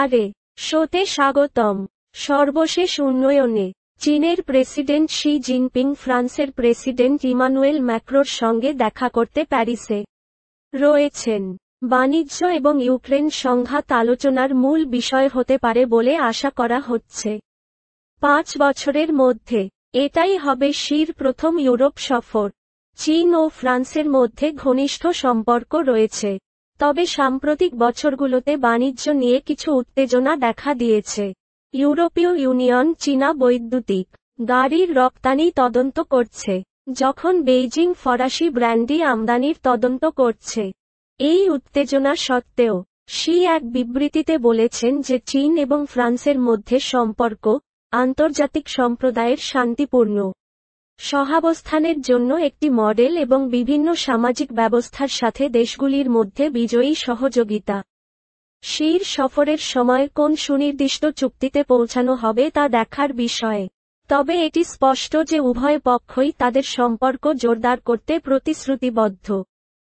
আরে শোতে স্বাগতম সর্বশেষ উন্নয়নে চীনের প্রেসিডেন্ট শি জিনপিং ফ্রান্সের প্রেসিডেন্ট ইমানুয়েল ম্যাক্রোর সঙ্গে দেখা করতে প্যারিসে রয়েছেন বাণিজ্য এবং ইউক্রেন সংঘাত আলোচনার মূল বিষয় হতে পারে বলে আশা করা হচ্ছে পাঁচ বছরের মধ্যে এটাই হবে শির প্রথম ইউরোপ সফর চীন ও ফ্রান্সের মধ্যে ঘনিষ্ঠ সম্পর্ক রয়েছে তবে সাম্প্রতিক বছরগুলোতে বাণিজ্য নিয়ে কিছু উত্তেজনা দেখা দিয়েছে ইউরোপীয় ইউনিয়ন চীনা বৈদ্যুতিক গাড়ির রপ্তানি তদন্ত করছে যখন বেইজিং ফরাসি ব্র্যান্ডি আমদানির তদন্ত করছে এই উত্তেজনা সত্ত্বেও শি এক বিবৃতিতে বলেছেন যে চীন এবং ফ্রান্সের মধ্যে সম্পর্ক আন্তর্জাতিক সম্প্রদায়ের শান্তিপূর্ণ সহাবস্থানের জন্য একটি মডেল এবং বিভিন্ন সামাজিক ব্যবস্থার সাথে দেশগুলির মধ্যে বিজয়ী সহযোগিতা শির সফরের সময় কোন সুনির্দিষ্ট চুক্তিতে পৌঁছানো হবে তা দেখার বিষয়ে তবে এটি স্পষ্ট যে উভয় পক্ষই তাদের সম্পর্ক জোরদার করতে প্রতিশ্রুতিবদ্ধ